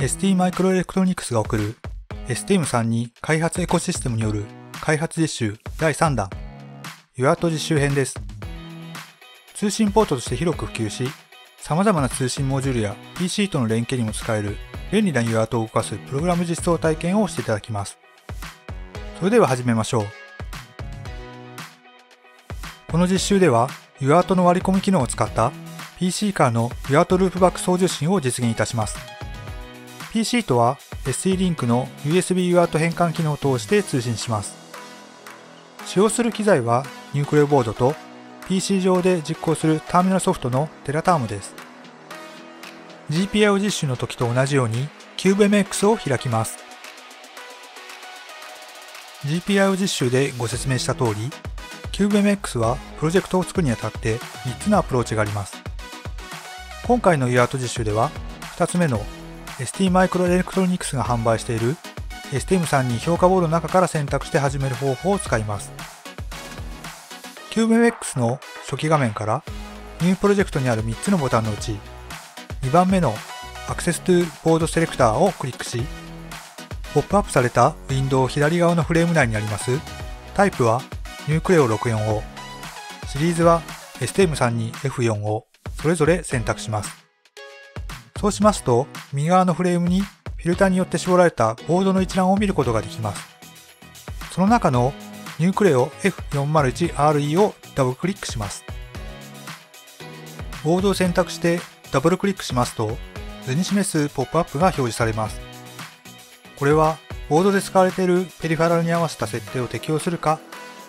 ST マイクロエレクトロニクスが送る STEAM32 開発エコシステムによる開発実習第3弾予約と実習編です通信ポートとして広く普及し様々な通信モジュールや PC との連携にも使える便利な UART を動かすプログラム実装体験をしていただきますそれでは始めましょうこの実習では UART の割り込み機能を使った PC からの UART ループバック送受信を実現いたします PC とは SE-Link の USB UART 変換機能を通して通信します。使用する機材はニュークレオボードと PC 上で実行するターミナルソフトのテラタームです。GPIO 実習の時と同じように CubeMX を開きます。GPIO 実習でご説明した通り、CubeMX はプロジェクトを作るにあたって3つのアプローチがあります。今回の UART 実習では2つ目の ST マイクロエレクトロニクスが販売している STM さんに評価ボードの中から選択して始める方法を使います。CubeMX の初期画面からニュープロジェクトにある3つのボタンのうち2番目の Access to Board Selector をクリックしポップアップされたウィンドウ左側のフレーム内にありますタイプはニュークレ o 6 4をシリーズは STM さんに F4 をそれぞれ選択します。そうしますと、右側のフレームにフィルターによって絞られたボードの一覧を見ることができます。その中のニュークレオ F401RE をダブルクリックします。ボードを選択してダブルクリックしますと、図に示すポップアップが表示されます。これは、ボードで使われているペリファラルに合わせた設定を適用するか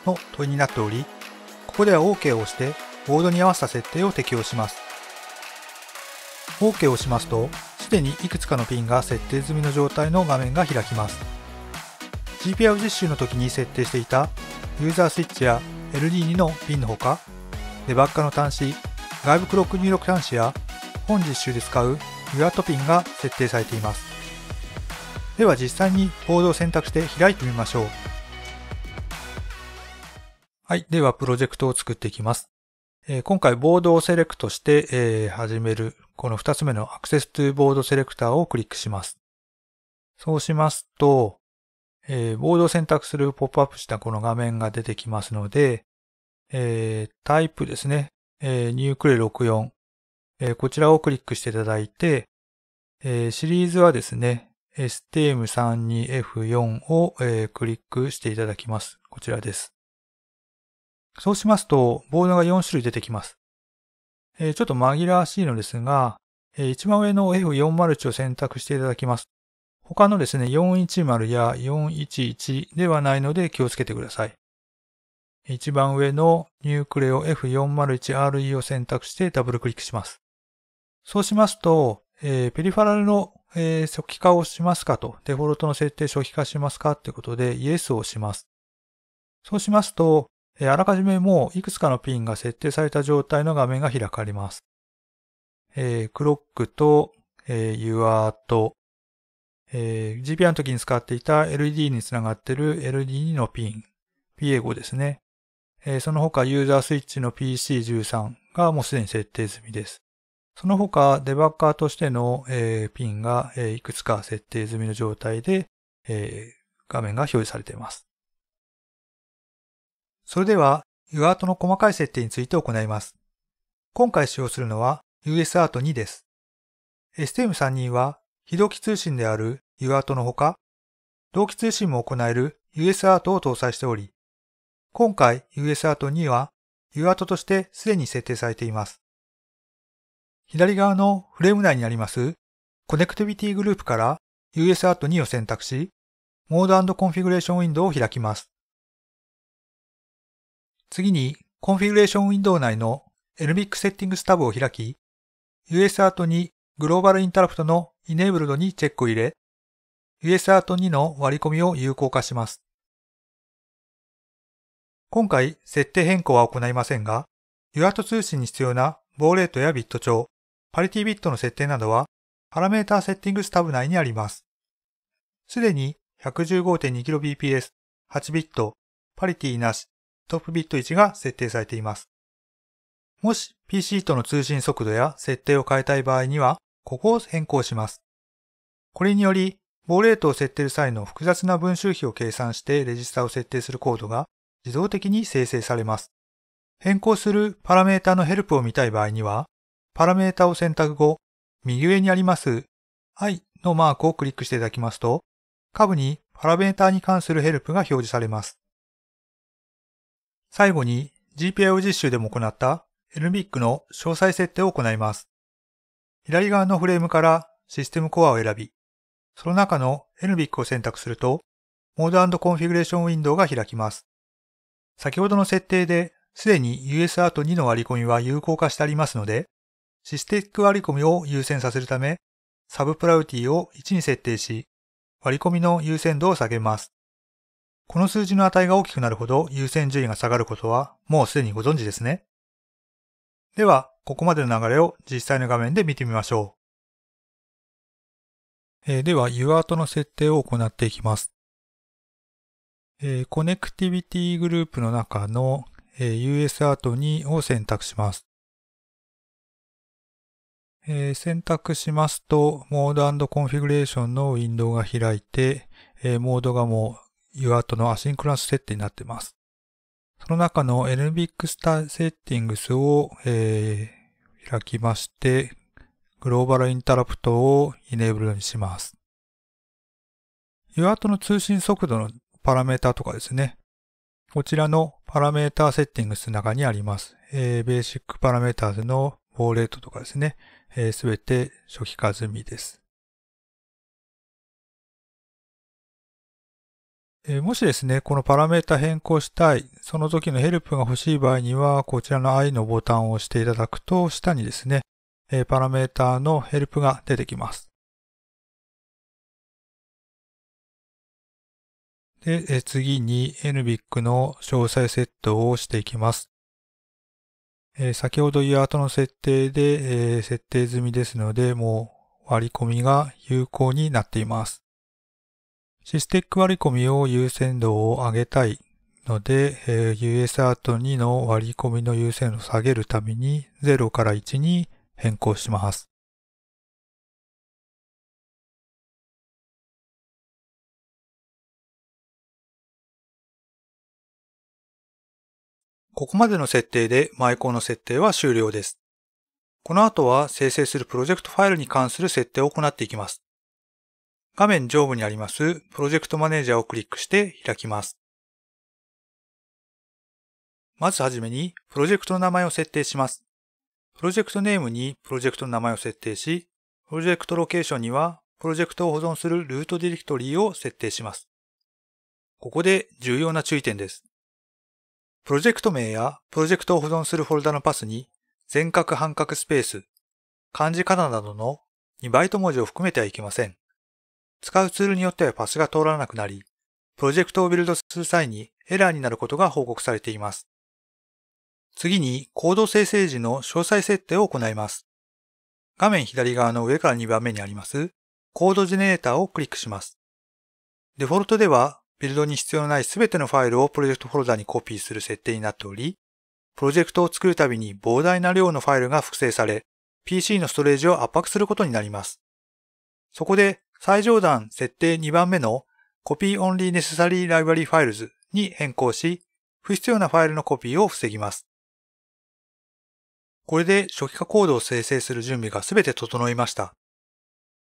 の問いになっており、ここでは OK を押して、ボードに合わせた設定を適用します。OK をしますと、すでにいくつかのピンが設定済みの状態の画面が開きます。GPIO 実習の時に設定していたユーザースイッチや LD2 のピンのほか、デバッカの端子、外部クロック入力端子や本実習で使う UART ピンが設定されています。では実際にボードを選択して開いてみましょう。はい。ではプロジェクトを作っていきます。今回ボードをセレクトして、始めるこの2つ目のアクセストゥーボードセレクターをクリックします。そうしますと、ボードを選択するポップアップしたこの画面が出てきますので、タイプですね、ニュークレ64、こちらをクリックしていただいて、シリーズはですね、STM32F4 を、クリックしていただきます。こちらです。そうしますと、ボードが4種類出てきます。えー、ちょっと紛らわしいのですが、えー、一番上の F401 を選択していただきます。他のですね、410や411ではないので気をつけてください。一番上のニュークレオ F401RE を選択してダブルクリックします。そうしますと、えー、ペリファラルの、えー、初期化をしますかと、デフォルトの設定初期化しますかってことで、イエスをします。そうしますと、あらかじめもういくつかのピンが設定された状態の画面が開かれます。えー、クロックと、えー、UR と、えー、g p i の時に使っていた LED につながっている LED2 のピン、PA5 ですね。えー、その他ユーザースイッチの PC13 がもうすでに設定済みです。その他デバッカーとしての、えー、ピンが、えー、いくつか設定済みの状態で、えー、画面が表示されています。それでは、UART の細かい設定について行います。今回使用するのは US アート2です。STM32 は非同期通信である UART のほか、同期通信も行える US アートを搭載しており、今回 US アート2は UART として既に設定されています。左側のフレーム内にありますコネクティビティグループから US アート2を選択し、モードコンフィグレーションウィンドウを開きます。次に、コンフィグレーションウィンドウ内の n m i c Settings タブを開き、u s アートにグローバルインタラプトの Enabled にチェックを入れ、u s ア r ト2の割り込みを有効化します。今回、設定変更は行いませんが、UART 通信に必要な棒レートやビット帳、パリティビットの設定などは、パラメータセッティングスタブ内にあります。すでに 115.2kbps、8ビット、パリティなし、トップビット1が設定されています。もし PC との通信速度や設定を変えたい場合には、ここを変更します。これにより、棒レートを設定する際の複雑な文集比を計算してレジスタを設定するコードが自動的に生成されます。変更するパラメータのヘルプを見たい場合には、パラメータを選択後、右上にあります i のマークをクリックしていただきますと、下部にパラメータに関するヘルプが表示されます。最後に GPIO 実習でも行った n v i c の詳細設定を行います。左側のフレームからシステムコアを選び、その中の NBIC を選択すると、モードコンフィグレーションウィンドウが開きます。先ほどの設定で、すでに US アート2の割り込みは有効化してありますので、システック割り込みを優先させるため、サブプラウティを1に設定し、割り込みの優先度を下げます。この数字の値が大きくなるほど優先順位が下がることはもうすでにご存知ですね。では、ここまでの流れを実際の画面で見てみましょう。えー、では、UART の設定を行っていきます。えー、コネクティビティグループの中の、えー、USART2 を選択します。えー、選択しますと、モードコンフィグレーションのウィンドウが開いて、えー、モードがもう UART のアシンクロナス設定になっています。その中の n b x スターセッティングスを、えー、開きまして、グローバルインタラプトをイネーブルにします。UART の通信速度のパラメータとかですね。こちらのパラメータセッティングスの中にあります。えー、ベーシックパラメータでのボーレートとかですね。す、えー、べ、て初期化済みです。えもしですね、このパラメータ変更したい、その時のヘルプが欲しい場合には、こちらの i のボタンを押していただくと、下にですね、えパラメータのヘルプが出てきます。で、え次に NBIC の詳細セットをしていきます。え先ほど言う後の設定で、え設定済みですので、もう割り込みが有効になっています。システック割り込みを優先度を上げたいので、えー、USART2 の割り込みの優先度を下げるために0から1に変更します。ここまでの設定でマイコンの設定は終了です。この後は生成するプロジェクトファイルに関する設定を行っていきます。画面上部にありますプロジェクトマネージャーをクリックして開きます。まずはじめにプロジェクトの名前を設定します。プロジェクトネームにプロジェクトの名前を設定し、プロジェクトロケーションにはプロジェクトを保存するルートディレクトリーを設定します。ここで重要な注意点です。プロジェクト名やプロジェクトを保存するフォルダのパスに全角半角スペース、漢字カナなどの2バイト文字を含めてはいけません。使うツールによってはパスが通らなくなり、プロジェクトをビルドする際にエラーになることが報告されています。次に、コード生成時の詳細設定を行います。画面左側の上から2番目にあります、コードジェネレーターをクリックします。デフォルトでは、ビルドに必要のないすべてのファイルをプロジェクトフォルダにコピーする設定になっており、プロジェクトを作るたびに膨大な量のファイルが複製され、PC のストレージを圧迫することになります。そこで最上段設定2番目のコピーオンリーネ r サリーライブラリファイルズに変更し、不必要なファイルのコピーを防ぎます。これで初期化コードを生成する準備がすべて整いました。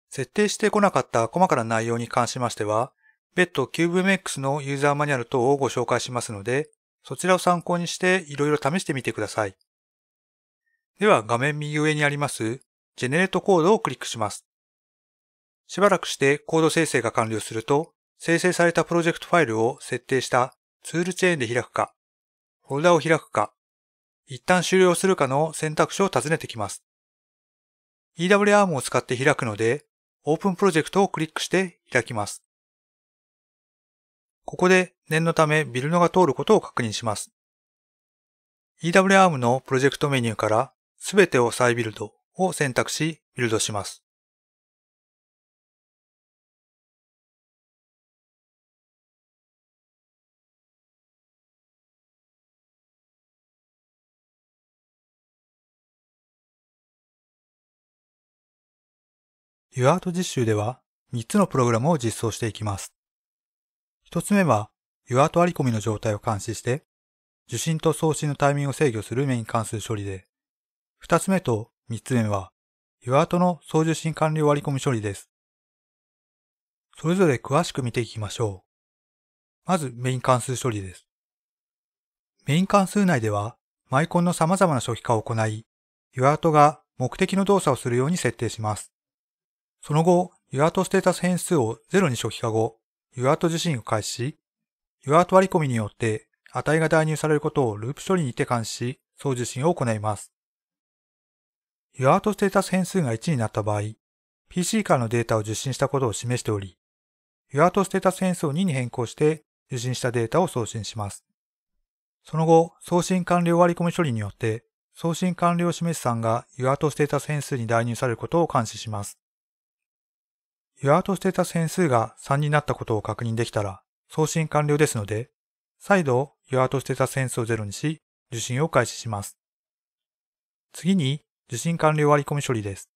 設定してこなかった細かな内容に関しましては、別途 CubeMX のユーザーマニュアル等をご紹介しますので、そちらを参考にしていろいろ試してみてください。では画面右上にあります Generate コードをクリックします。しばらくしてコード生成が完了すると、生成されたプロジェクトファイルを設定したツールチェーンで開くか、フォルダを開くか、一旦終了するかの選択肢を尋ねてきます。EWARM を使って開くので、オープンプロジェクトをクリックして開きます。ここで念のためビルノが通ることを確認します。EWARM のプロジェクトメニューからすべてを再ビルドを選択しビルドします。UART 実習では3つのプログラムを実装していきます。1つ目は UART 割り込みの状態を監視して受信と送信のタイミングを制御するメイン関数処理で、2つ目と3つ目は UART の送受信完了割り込み処理です。それぞれ詳しく見ていきましょう。まずメイン関数処理です。メイン関数内ではマイコンの様々な初期化を行い、UART が目的の動作をするように設定します。その後、UART ステータス変数を0に初期化後、UART 受信を開始し、UART 割り込みによって値が代入されることをループ処理にて監視し、送受信を行います。UART ステータス変数が1になった場合、PC からのデータを受信したことを示しており、UART ステータス変数を2に変更して受信したデータを送信します。その後、送信完了割り込み処理によって、送信完了を示す算が UART ステータス変数に代入されることを監視します。予約としていた件数が3になったことを確認できたら送信完了ですので、再度予約としていた件数をゼロにし、受信を開始します。次に受信完了割り込み処理です。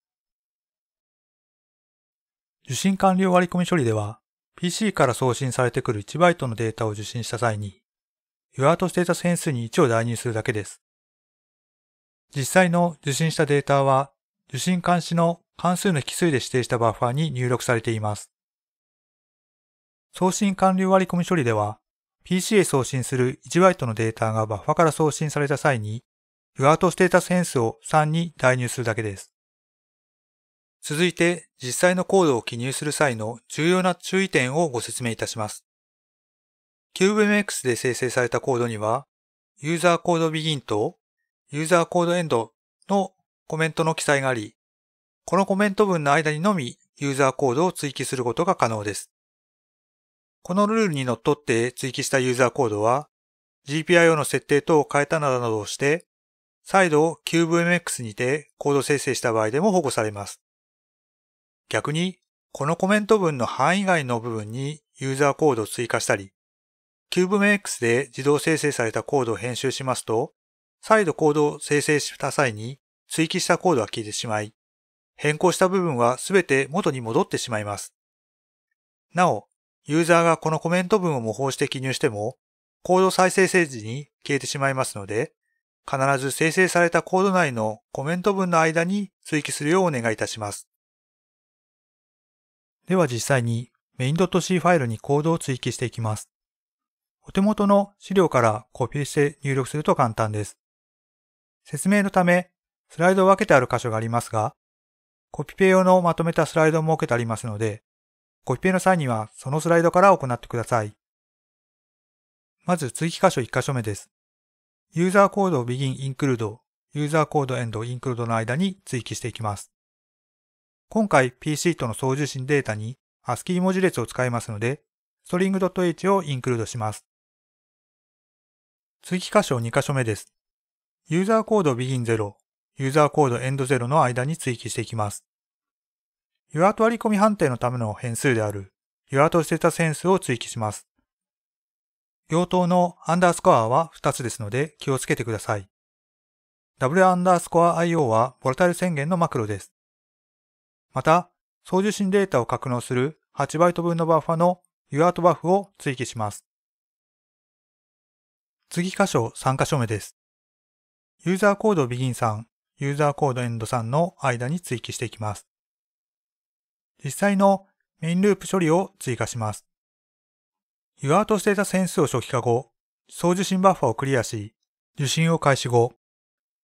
受信完了割り込み処理では、PC から送信されてくる1バイトのデータを受信した際に、予約としていた件数に1を代入するだけです。実際の受信したデータは受信監視の関数の引数で指定したバッファに入力されています。送信完了割り込み処理では、PC へ送信する1バイトのデータがバッファから送信された際に、フアートステータス変数を3に代入するだけです。続いて、実際のコードを記入する際の重要な注意点をご説明いたします。CubeMX で生成されたコードには、ユーザーコードビギンとユーザーコードエンドのコメントの記載があり、このコメント文の間にのみユーザーコードを追記することが可能です。このルールにのっとって追記したユーザーコードは GPIO の設定等を変えたなどなどをして、再度 c u b e m x にてコード生成した場合でも保護されます。逆に、このコメント文の範囲外の部分にユーザーコードを追加したり、b e m x で自動生成されたコードを編集しますと、再度コードを生成した際に追記したコードは消えてしまい、変更した部分はすべて元に戻ってしまいます。なお、ユーザーがこのコメント文を模倣して記入しても、コード再生成時に消えてしまいますので、必ず生成されたコード内のコメント文の間に追記するようお願いいたします。では実際に main.c ファイルにコードを追記していきます。お手元の資料からコピーして入力すると簡単です。説明のため、スライドを分けてある箇所がありますが、コピペ用のまとめたスライドを設けてありますので、コピペの際にはそのスライドから行ってください。まず追記箇所1箇所目です。ユーザーコードを begin include、ユーザーコード end include の間に追記していきます。今回 PC との送受信データに ASCII 文字列を使いますので、string.h をインクルードします。追記箇所2箇所目です。ユーザーコード begin0、ユーザーコードエンドゼロの間に追記していきます。UART 割り込み判定のための変数である UART ステータセンスを追記します。用途のアンダースコアは2つですので気をつけてください。W アンダースコア IO はボラタル宣言のマクロです。また、送受信データを格納する8バイト分のバッファの UART バフを追記します。次箇所3箇所目です。ユーザーコードビギンさんユーザーコードエンド3の間に追記していきます。実際のメインループ処理を追加します。ユアートしていた変数を初期化後、送受信バッファをクリアし、受信を開始後、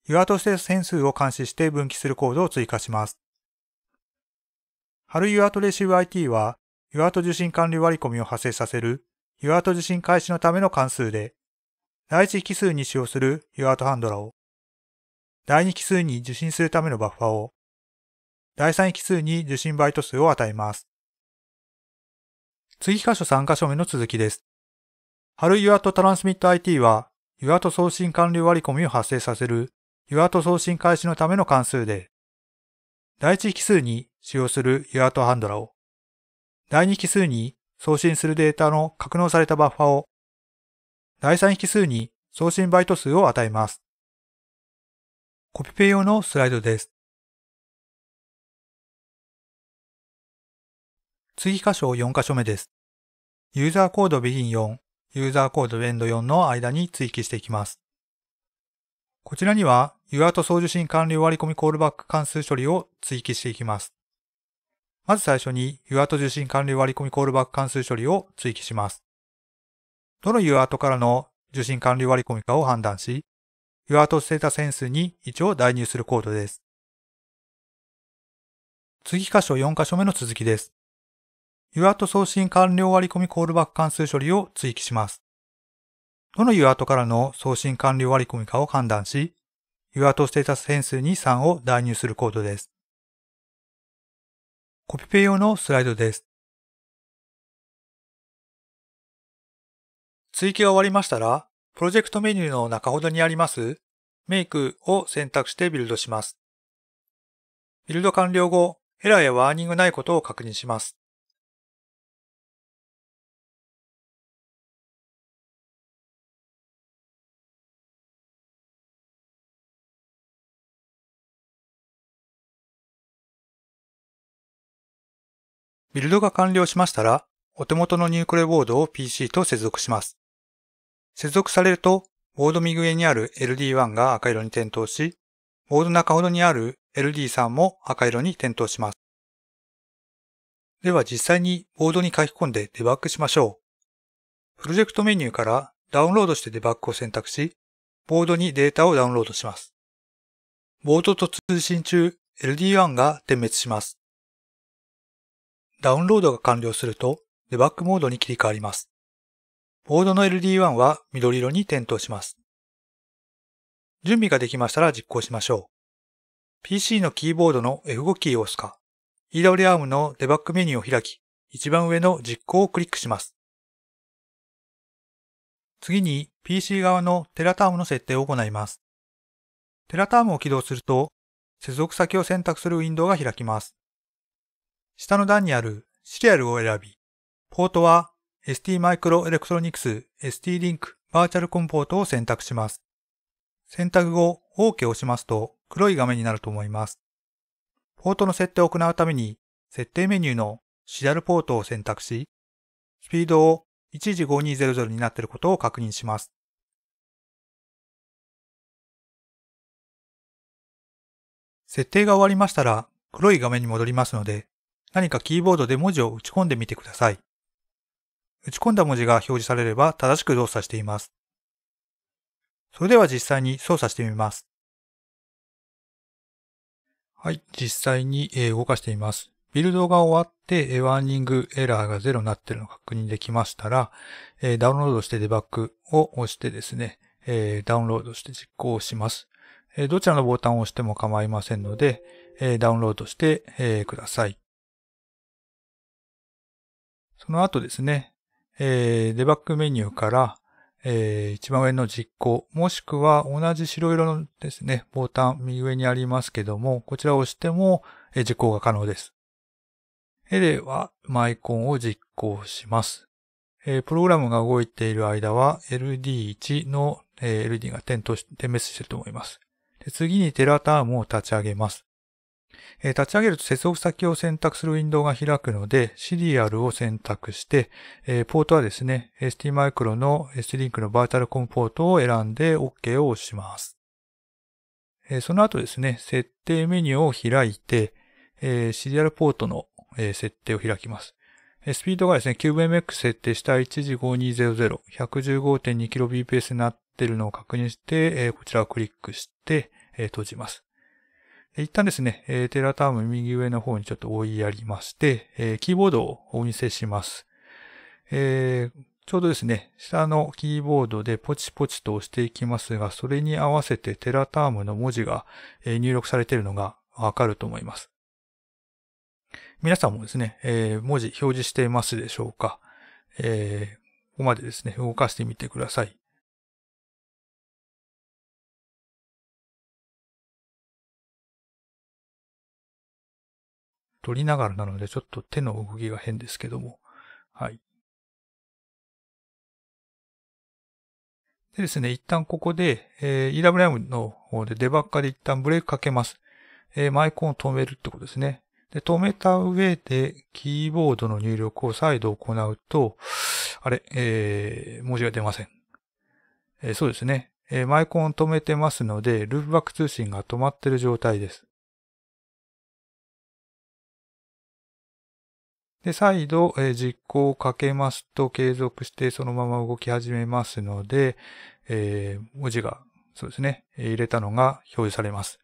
ユアートしていた変数を監視して分岐するコードを追加します。ハルユアートレシーブ IT は、ユアート受信管理割り込みを発生させる、ユアート受信開始のための関数で、第一引数に使用するユアートハンドラを、第2奇数に受信するためのバッファを、第3奇数に受信バイト数を与えます。次箇所3箇所目の続きです。春 UART Transmit IT は UART 送信完了割り込みを発生させる UART 送信開始のための関数で、第1奇数に使用する UART ハンドラを、第2奇数に送信するデータの格納されたバッファを、第3奇数に送信バイト数を与えます。コピペ用のスライドです。追加箇所4箇所目です。ユーザーコード begin4、ユーザーコード end4 の間に追記していきます。こちらには UART 送受信完了割込みコールバック関数処理を追記していきます。まず最初に UART 受信完了割込みコールバック関数処理を追記します。どの UART からの受信完了割り込みかを判断し、y o u r a u t o s t a t s e n s e に位置を代入するコードです。次箇所4箇所目の続きです。UART 送信完了割込みコールバック関数処理を追記します。どの UART からの送信完了割込みかを判断し、UART ステータス変数に3を代入するコードです。コピペ用のスライドです。追記が終わりましたら、プロジェクトメニューの中ほどにありますメイクを選択してビルドします。ビルド完了後、エラーやワーニングないことを確認します。ビルドが完了しましたら、お手元のニュークレボードを PC と接続します。接続されると、ボード右上にある LD1 が赤色に点灯し、ボード中ほどにある LD3 も赤色に点灯します。では実際にボードに書き込んでデバッグしましょう。プロジェクトメニューからダウンロードしてデバッグを選択し、ボードにデータをダウンロードします。ボードと通信中、LD1 が点滅します。ダウンロードが完了すると、デバッグモードに切り替わります。ボードの LD1 は緑色に点灯します。準備ができましたら実行しましょう。PC のキーボードの F5 キーを押すか、e w a ームのデバッグメニューを開き、一番上の実行をクリックします。次に PC 側のテラタームの設定を行います。テラタームを起動すると、接続先を選択するウィンドウが開きます。下の段にあるシリアルを選び、ポートは ST マイクロエレクトロニクス ST リンクバーチャルコンポートを選択します。選択後、OK を押しますと黒い画面になると思います。ポートの設定を行うために、設定メニューのシダアルポートを選択し、スピードを115200になっていることを確認します。設定が終わりましたら黒い画面に戻りますので、何かキーボードで文字を打ち込んでみてください。打ち込んだ文字が表示されれば正しく動作しています。それでは実際に操作してみます。はい、実際に動かしています。ビルドが終わって、ワーニングエラーが0になっているのを確認できましたら、ダウンロードしてデバッグを押してですね、ダウンロードして実行します。どちらのボタンを押しても構いませんので、ダウンロードしてください。その後ですね、えー、デバッグメニューから、えー、一番上の実行、もしくは同じ白色のですね、ボタン、右上にありますけども、こちらを押しても、えー、実行が可能です。えでは、マイコンを実行します。えー、プログラムが動いている間は、LD1 の、えー、LD が点灯し、点滅していると思います。で次にテラタームを立ち上げます。立ち上げると接続先を選択するウィンドウが開くので、シリアルを選択して、ポートはですね、STMicro の SLink のバーチャルコンポートを選んで OK を押します。その後ですね、設定メニューを開いて、シリアルポートの、設定を開きます。スピードがですね、CubeMX 設定した1時5200、115.2kbps になっているのを確認して、こちらをクリックして、閉じます。一旦ですね、えテラターム右上の方にちょっと追いやりまして、えキーボードをお見せします。えー、ちょうどですね、下のキーボードでポチポチと押していきますが、それに合わせてテラタームの文字が入力されているのがわかると思います。皆さんもですね、えー、文字表示していますでしょうか、えー、ここまでですね、動かしてみてください。取りながらなので、ちょっと手の動きが変ですけども。はい。でですね、一旦ここで、えー、EWM の方でデバッカーで一旦ブレークかけます。えー、マイコンを止めるってことですね。で、止めた上で、キーボードの入力を再度行うと、あれ、えー、文字が出ません。えー、そうですね。えー、マイコンを止めてますので、ループバック通信が止まってる状態です。で、再度、え実行をかけますと継続してそのまま動き始めますので、えー、文字が、そうですね、入れたのが表示されます。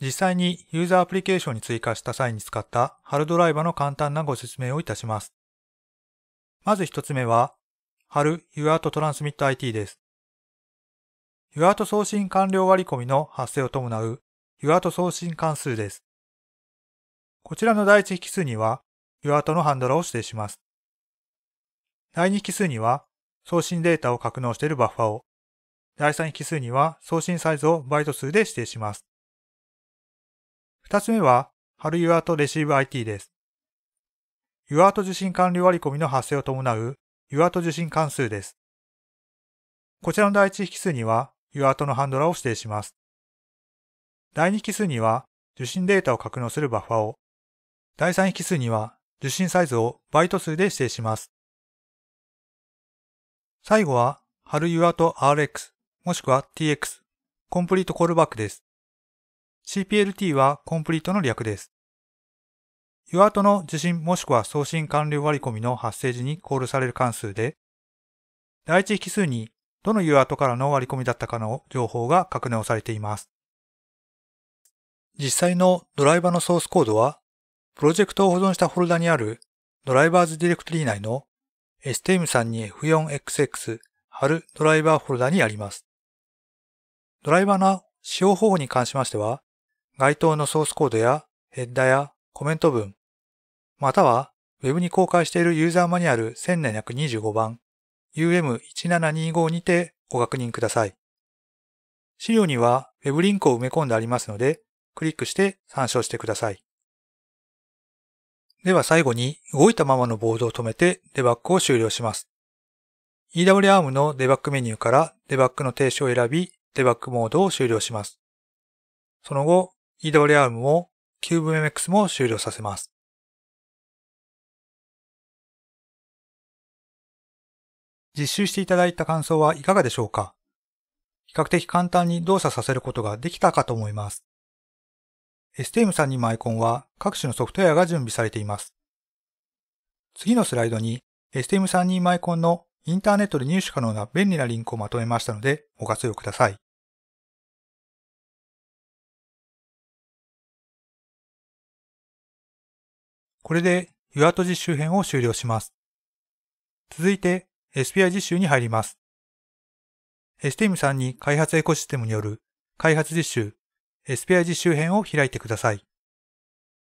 実際にユーザーアプリケーションに追加した際に使ったハルドライバの簡単なご説明をいたします。まず一つ目は、ハル UART Transmit IT です。UART 送信完了割り込みの発生を伴う UART 送信関数です。こちらの第1引数には、ートのハンドラを指定します。第2引数には、送信データを格納しているバッファを、第3引数には送信サイズをバイト数で指定します。二つ目は、春 UART レシーブ IT です。UART 受信管理割り込みの発生を伴う UART 受信関数です。こちらの第1引数には UART のハンドラを指定します。第2引数には受信データを格納するバッファを、第3引数には受信サイズをバイト数で指定します。最後は、春 UR t RX、もしくは TX、コンプリートコールバックです。CPLT はコンプリートの略です。UART の受信もしくは送信完了割り込みの発生時にコールされる関数で、第一引数にどの UART からの割り込みだったかの情報が格納されています。実際のドライバーのソースコードはプロジェクトを保存したフォルダにあるドライバーズディレクトリー内の stm32f4xx 春ドライバーフォルダにあります。ドライバーの使用方法に関しましては、該当のソースコードやヘッダやコメント文、または Web に公開しているユーザーマニュアル1725番 u m 1 7 2 5にてご確認ください。資料には Web リンクを埋め込んでありますので、クリックして参照してください。では最後に動いたままのボードを止めてデバッグを終了します。EWARM のデバッグメニューからデバッグの停止を選び、デバッグモードを終了します。その後、EWARM も CubeMX も終了させます。実習していただいた感想はいかがでしょうか比較的簡単に動作させることができたかと思います。STM32 のアイコンは各種のソフトウェアが準備されています。次のスライドに STM32 マイコンのインターネットで入手可能な便利なリンクをまとめましたのでご活用ください。これで u a u r 実習編を終了します。続いて SPI 実習に入ります。STM32 開発エコシステムによる開発実習 s p i 時周辺を開いてください。